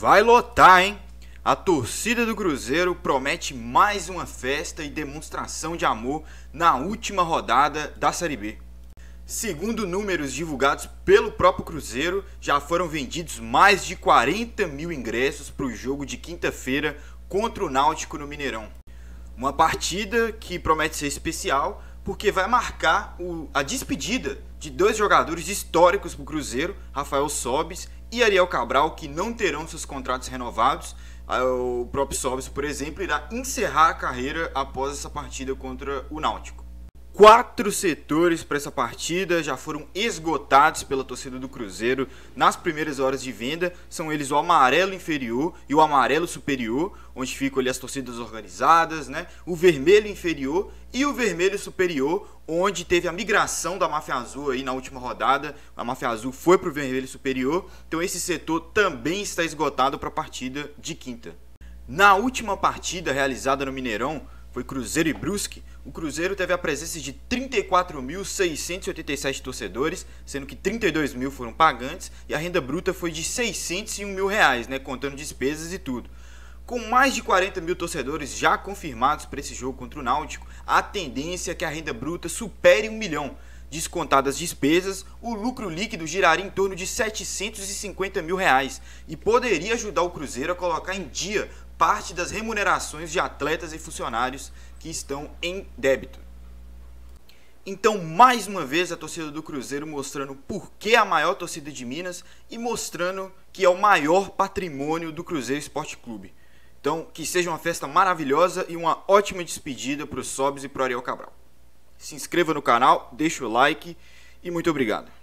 Vai lotar, hein? A torcida do Cruzeiro promete mais uma festa e demonstração de amor na última rodada da Série B. Segundo números divulgados pelo próprio Cruzeiro, já foram vendidos mais de 40 mil ingressos para o jogo de quinta-feira contra o Náutico no Mineirão. Uma partida que promete ser especial, porque vai marcar o, a despedida de dois jogadores históricos para o Cruzeiro, Rafael Sobis e Ariel Cabral, que não terão seus contratos renovados. Ah, o próprio Sobis, por exemplo, irá encerrar a carreira após essa partida contra o Náutico. Quatro setores para essa partida já foram esgotados pela torcida do Cruzeiro nas primeiras horas de venda. São eles o amarelo inferior e o amarelo superior, onde ficam ali as torcidas organizadas, né? O vermelho inferior e o vermelho superior, onde teve a migração da máfia azul aí na última rodada. A máfia azul foi para o vermelho superior. Então esse setor também está esgotado para a partida de quinta. Na última partida realizada no Mineirão, foi Cruzeiro e Brusque o Cruzeiro teve a presença de 34.687 torcedores, sendo que 32 mil foram pagantes e a renda bruta foi de 601 mil reais, né, contando despesas e tudo. Com mais de 40 mil torcedores já confirmados para esse jogo contra o Náutico, a tendência é que a renda bruta supere um milhão. Descontadas despesas, o lucro líquido giraria em torno de 750 mil reais e poderia ajudar o Cruzeiro a colocar em dia parte das remunerações de atletas e funcionários que estão em débito. Então, mais uma vez, a torcida do Cruzeiro mostrando por que a maior torcida de Minas e mostrando que é o maior patrimônio do Cruzeiro Esporte Clube. Então, que seja uma festa maravilhosa e uma ótima despedida para os Sobes e para o Ariel Cabral. Se inscreva no canal, deixa o like e muito obrigado.